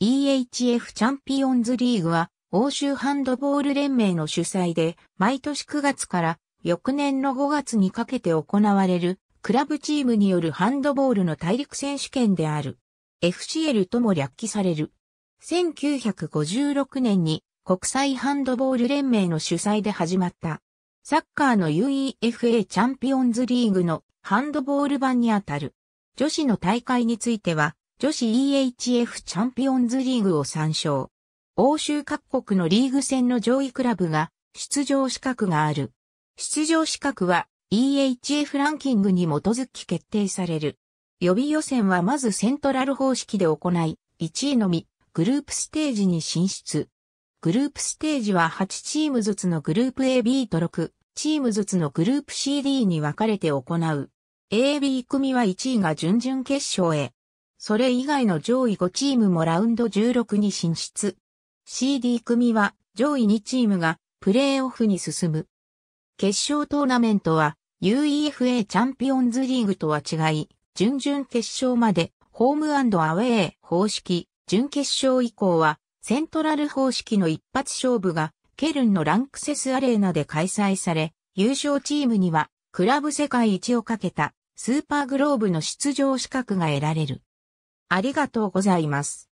EHF チャンピオンズリーグは欧州ハンドボール連盟の主催で毎年9月から翌年の5月にかけて行われるクラブチームによるハンドボールの大陸選手権である FCL とも略記される。1956年に国際ハンドボール連盟の主催で始まったサッカーの UEFA チャンピオンズリーグのハンドボール版にあたる女子の大会については女子 EHF チャンピオンズリーグを参照。欧州各国のリーグ戦の上位クラブが出場資格がある。出場資格は EHF ランキングに基づき決定される。予備予選はまずセントラル方式で行い、1位のみ、グループステージに進出。グループステージは8チームずつのグループ AB と6チームずつのグループ CD に分かれて行う。AB 組は1位が準々決勝へ。それ以外の上位5チームもラウンド16に進出。CD 組は上位2チームがプレーオフに進む。決勝トーナメントは UEFA チャンピオンズリーグとは違い、準々決勝までホームアウェー方式、準決勝以降はセントラル方式の一発勝負がケルンのランクセスアレーナで開催され、優勝チームにはクラブ世界一をかけたスーパーグローブの出場資格が得られる。ありがとうございます。